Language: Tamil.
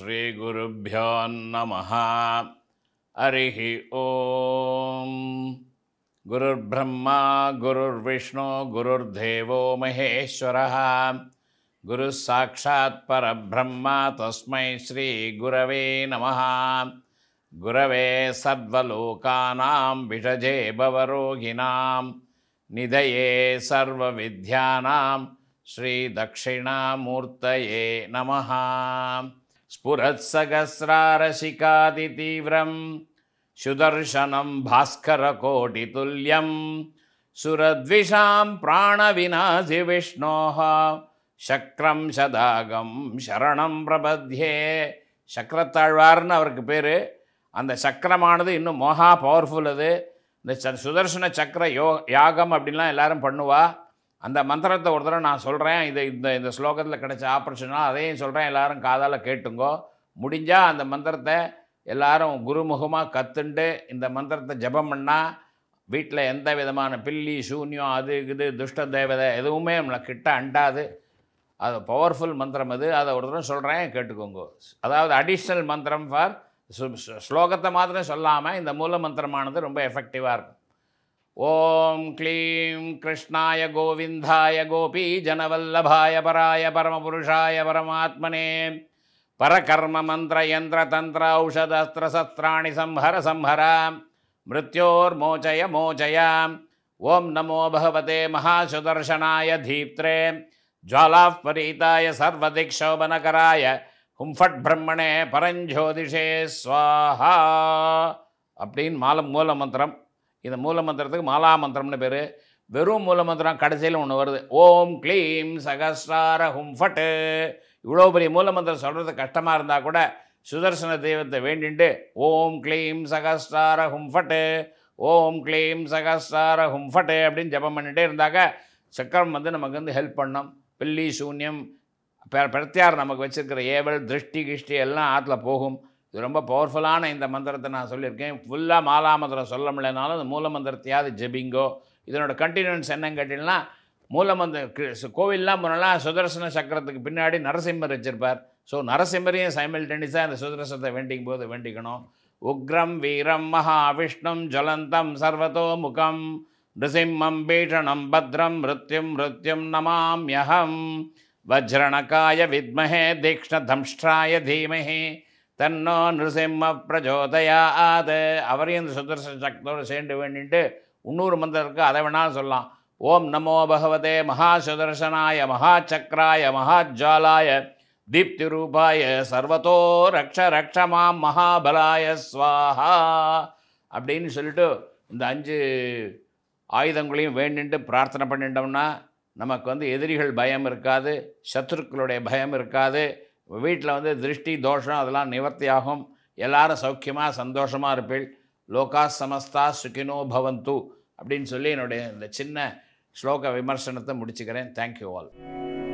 श्रीगुरुभ्यो नमः हरिः ॐ गुरुर्ब्रह्मा गुरुर्विष्णो गुरुर्देवो महेश्वरः परब्रह्म तस्मै श्रीगुरवे नमः गुरवे सर्वलोकानां विषजे भवरोहिणां निधये सर्वविद्यानां श्रीदक्षिणामूर्तये नमः தீவிரம் स्फुरत्सहस्रारशिकादितीव्रं सुदर्शनं भास्करकोटितुल्यं सुरद्विषां प्राणविनाशि विष्णोः சக்ரம் சதாகம் சரணம் பிரபத்யே சக்கரத்தாழ்வார்னு அவருக்கு பேர் அந்த சக்கரமானது இன்னும் மோகா பவர்ஃபுல் அது இந்த ச சுதர்சன சக்கர யோ யாகம் அப்படின்லாம் எல்லாரும் பண்ணுவாள் அந்த மந்திரத்தை ஒரு தடவை நான் சொல்கிறேன் இதை இந்த இந்த ஸ்லோகத்தில் கிடைச்ச ஆப்ரேஷனாக அதையும் சொல்கிறேன் எல்லோரும் காதால் கேட்டுங்கோ முடிஞ்சால் அந்த மந்திரத்தை எல்லாரும் குருமுகமாக கற்றுண்டு இந்த மந்திரத்தை ஜபம் பண்ணால் வீட்டில் எந்த விதமான பில்லி சூன்யம் அது இது துஷ்ட தேவதை எதுவுமே நம்மளை கிட்ட அண்டாது அது பவர்ஃபுல் மந்திரம் அது அதை ஒரு தடவை சொல்கிறேன் கேட்டுக்கோங்க அதாவது அடிஷ்னல் மந்திரம் ஃபார் ஸ்லோகத்தை மாத்திரம் சொல்லாமல் இந்த மூல மந்திரமானது ரொம்ப எஃபெக்டிவாக இருக்கும் ओम क्लीं कृष्णाय गोविन्दाय गोपीजनवल्लभाय पराय परमपुरुषाय परमात्मने परकर्ममन्त्रयन्त्रतन्त्र शस्त्राणि संहर संहरा मृत्योर्मोचय मोचया ओं नमो भगवते महासुदर्शनाय धीप्त्रे ज्वालापरीताय सर्वदिक्षोभनकराय ब्रह्मणे परंज्योतिषे स्वाहा अब மாலம் மூல மூல மூலமந்திரத்துக்கு மாலா மந்திரம்னு பேர் வெறும் மூலமந்திரம் கடைசியில் ஒன்று வருது ஓம் க்ளீம் சகஸ்ரார ஹும் ஃபட்டு இவ்வளோ பெரிய மூலமந்திரம் சொல்கிறது கஷ்டமாக இருந்தால் கூட சுதர்சன தெய்வத்தை வேண்டிண்டு ஓம் க்ளீம் சகஸ்ரார ஹும் ஃபட்டு ஓம் க்ளீம் சகஸ்ரார ஹும் ஃபட்டு அப்படின்னு ஜபம் பண்ணிகிட்டே இருந்தாக்க சக்கரம் வந்து நமக்கு வந்து ஹெல்ப் பண்ணும் பில்லி சூன்யம் பிரத்தியார் நமக்கு வச்சுருக்கிற ஏவல் திருஷ்டி கிஷ்டி எல்லாம் ஆற்றுல போகும் இது ரொம்ப பவர்ஃபுல்லான இந்த மந்திரத்தை நான் சொல்லியிருக்கேன் ஃபுல்லாக மாலா மந்திரம் சொல்ல முடியலனாலும் அந்த மூல மந்திரத்தையாவது ஜெபிங்கோ இதனோட கண்டினியூன்ஸ் என்னன்னு கேட்டிங்கன்னா மந்திர கோவில்லாம் முன்னெல்லாம் சுதர்சன சக்கரத்துக்கு பின்னாடி நரசிம்மர் வச்சுருப்பார் ஸோ நரசிம்மரையும் சைமில்டேனிஸாக அந்த சுதர்சனத்தை வேண்டிக்கும் போது வேண்டிக்கணும் உக்ரம் வீரம் மகாவிஷ்ணும் ஜலந்தம் சர்வதோ முகம் நிருசிம்மம் பீஷணம் பத்ரம் மிருத்யும் மிருத்யும் நமாம்யகம் வஜ்ரணகாய வித்மஹே தீக்ஷ்ணதம்ஷ்டாய தீமஹே தன்னோ நிருசிம்ம பிரஜோதயாத் அவரையும் இந்த சுதர்சன சக்தியோடு சேர்ந்து வேண்டிட்டு இன்னொரு மந்திரத்துக்கு அதை வேணாலும் சொல்லலாம் ஓம் நமோ பகவதே மகா சுதர்சனாய மகா சக்கராய மகா ஜாலாய தீப்தி ரூபாய சர்வத்தோ ரக்ஷ ரக்ஷமாம் மகாபலாய ஸ்வாஹா அப்படின்னு சொல்லிட்டு இந்த அஞ்சு ஆயுதங்களையும் வேண்டிட்டு பிரார்த்தனை பண்ணிட்டோம்னா நமக்கு வந்து எதிரிகள் பயம் இருக்காது சத்துருக்களுடைய பயம் இருக்காது வீட்டில் வந்து திருஷ்டி தோஷம் அதெல்லாம் நிவர்த்தியாகும் எல்லாரும் சௌக்கியமாக சந்தோஷமாக இருப்பீள் லோகா சமஸ்தா சுகினோ பவந்து அப்படின்னு சொல்லி என்னுடைய இந்த சின்ன ஸ்லோக விமர்சனத்தை முடிச்சுக்கிறேன் தேங்க்யூ ஆல்